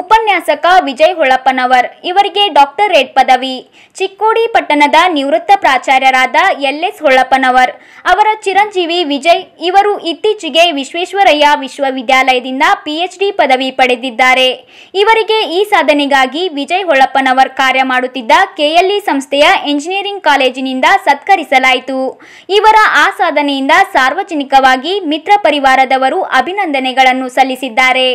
ಉಪನ್ಯಾಸಕ ವಿಜಯ್ ಹೊಳಪ್ಪನವರ್ ಇವರಿಗೆ ಡಾಕ್ಟರೇಟ್ ಪದವಿ ಚಿಕ್ಕೋಡಿ ಪಟ್ಟಣದ ನಿವೃತ್ತ ಪ್ರಾಚಾರ್ಯರಾದ ಎಲ್ ಎಸ್ ಹೊಳಪ್ಪನವರ್ ಅವರ ಚಿರಂಜೀವಿ ವಿಜಯ್ ಇವರು ಇತ್ತೀಚೆಗೆ ವಿಶ್ವೇಶ್ವರಯ್ಯ ವಿಶ್ವವಿದ್ಯಾಲಯದಿಂದ ಪಿಎಚ್ಡಿ ಪದವಿ ಪಡೆದಿದ್ದಾರೆ ಇವರಿಗೆ ಈ ಸಾಧನೆಗಾಗಿ ವಿಜಯ್ ಹೊಳಪ್ಪನವರ್ ಕಾರ್ಯ ಮಾಡುತ್ತಿದ್ದ ಕೆಎಲ್ಇ ಸಂಸ್ಥೆಯ ಎಂಜಿನಿಯರಿಂಗ್ ಕಾಲೇಜಿನಿಂದ ಸತ್ಕರಿಸಲಾಯಿತು ಇವರ ಆ ಸಾಧನೆಯಿಂದ ಸಾರ್ವಜನಿಕವಾಗಿ ಮಿತ್ರ ಪರಿವಾರದವರು ಅಭಿನಂದನೆಗಳನ್ನು ಸಲ್ಲಿಸಿದ್ದಾರೆ